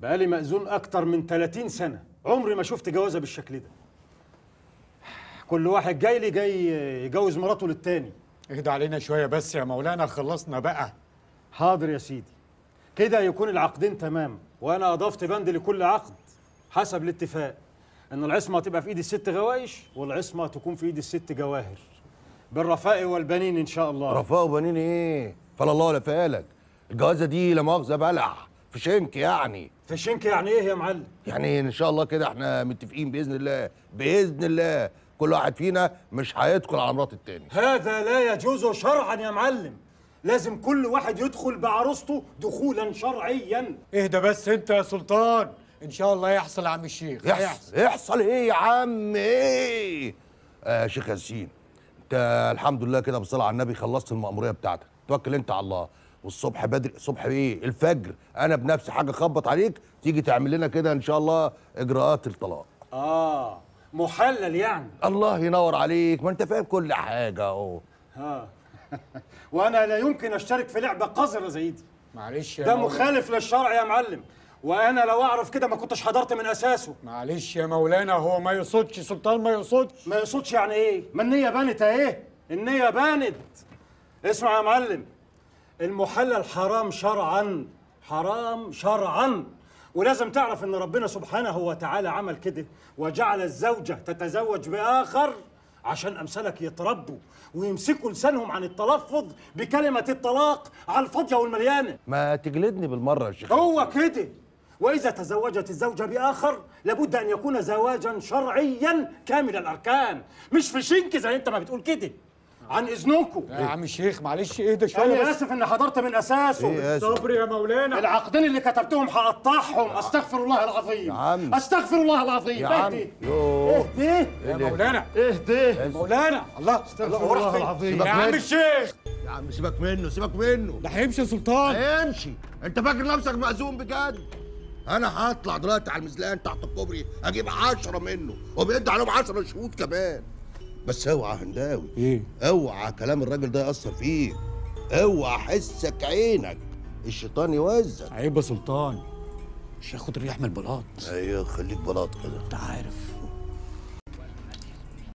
بقالي مأذون أكتر من 30 سنة عمري ما شفت جوازة بالشكل ده كل واحد جاي لي جاي يجوز مراته للتاني اهدى علينا شوية بس يا مولانا خلصنا بقى حاضر يا سيدي كده يكون العقدين تمام وأنا أضفت بند لكل عقد حسب الاتفاق إن العصمة تبقى في إيد الست غوايش والعصمة تكون في إيد الست جواهر بالرفاء والبنين إن شاء الله رفاء وبنين إيه؟ فلا الله ولا فالك الجوازة دي لا مؤاخذة بلع فشنك يعني فشنك يعني ايه يا معلم يعني ان شاء الله كده احنا متفقين باذن الله باذن الله كل واحد فينا مش هيدخل على مرات التاني هذا لا يجوز شرعا يا معلم لازم كل واحد يدخل بعروسته دخولا شرعيا اهدى بس انت يا سلطان ان شاء الله يحصل يا عم الشيخ يحصل يحصل, ايه يا عم ايه آه شيخ ياسين انت الحمد لله كده بصلاه على النبي خلصت المأموريه بتاعتك توكل انت على الله والصبح بدري صبح ايه الفجر انا بنفسي حاجه خبط عليك تيجي تعمل لنا كده ان شاء الله اجراءات الطلاق اه محلل يعني الله ينور عليك ما انت فاهم كل حاجه اهو اه وانا لا يمكن اشترك في لعبه قذره زي دي معلش يا ده مولانا. مخالف للشرع يا معلم وانا لو اعرف كده ما كنتش حضرت من اساسه معلش يا مولانا هو ما يقصدش سلطان ما يقصدش ما يقصدش يعني ايه ما النيه بانت اهي النيه بانت اسمع يا معلم المحلل حرام شرعا حرام شرعا ولازم تعرف ان ربنا سبحانه وتعالى عمل كده وجعل الزوجه تتزوج باخر عشان امثالك يتربوا ويمسكوا لسانهم عن التلفظ بكلمه الطلاق على الفاضيه والمليانه ما تجلدني بالمره يا شيخ هو كده واذا تزوجت الزوجه باخر لابد ان يكون زواجا شرعيا كامل الاركان مش في شنك زي انت ما بتقول كده عن اذنكم يا عم الشيخ معلش اهدى شويه انا اسف ان حضرت من اساسه إيه يا مولانا العقدين اللي كتبتهم هقطعهم استغفر الله العظيم يا عم استغفر الله العظيم يا عم إيه اهدي يا مولانا اهدي مولانا الله استغفر الله العظيم يا عم الشيخ يا عم سيبك منه سيبك منه ده هيمشي يا سلطان هيمشي انت فاكر نفسك مأذون بجد انا هطلع دلوقتي على المزلقان تحت الكوبري اجيب عشرة منه وبيدي عليهم عشرة شهود كمان بس اوعى يا هنداوي ايه اوعى كلام الراجل ده ياثر فيك اوعى حسك عينك الشيطان يوزع عيب يا سلطان مش هاخد الريح من البلاط ايوه خليك بلاط كده انت عارف